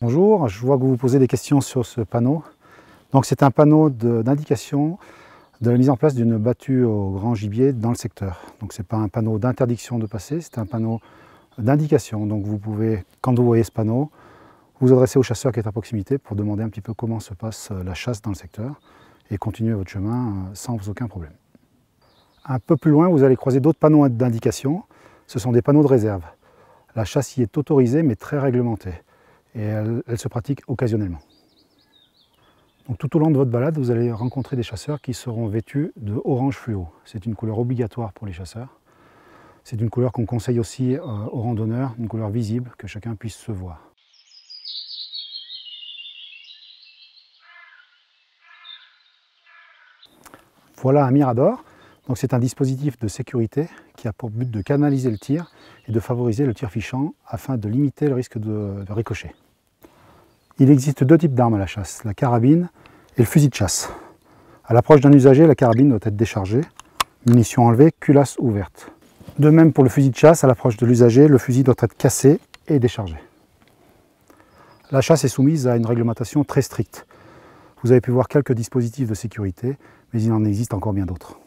Bonjour, je vois que vous vous posez des questions sur ce panneau. Donc c'est un panneau d'indication de, la mise en place d'une battue au grand gibier dans le secteur. Donc ce n'est pas un panneau d'interdiction de passer, c'est un panneau d'indication. Donc vous pouvez, quand vous voyez ce panneau, vous adresser au chasseur qui est à proximité pour demander un petit peu comment se passe euh, la chasse dans le secteur et continuer votre chemin euh, sans aucun problème. Un peu plus loin, vous allez croiser d'autres panneaux d'indication. Ce sont des panneaux de réserve. La chasse y est autorisée mais très réglementée et elle, se pratique occasionnellement. Donc, tout au long de votre balade, vous allez rencontrer des chasseurs qui seront vêtus de orange fluo. C'est une couleur obligatoire pour les chasseurs. C'est une couleur qu'on conseille aussi euh, aux randonneurs, une couleur visible que chacun puisse se voir. Voilà un mirador. Donc c'est un dispositif de sécurité qui a pour but de canaliser le tir et de favoriser le tir fichant afin de limiter le risque de, de ricochet. Il existe deux types d'armes à la chasse, la carabine et le fusil de chasse. À l'approche d'un usager, la carabine doit être déchargée, munitions enlevées, culasse ouverte. De même pour le fusil de chasse, à l'approche de l'usager, le fusil doit être cassé et déchargé. La chasse est soumise à une réglementation très stricte. Vous avez pu voir quelques dispositifs de sécurité, mais il en existe encore bien d'autres.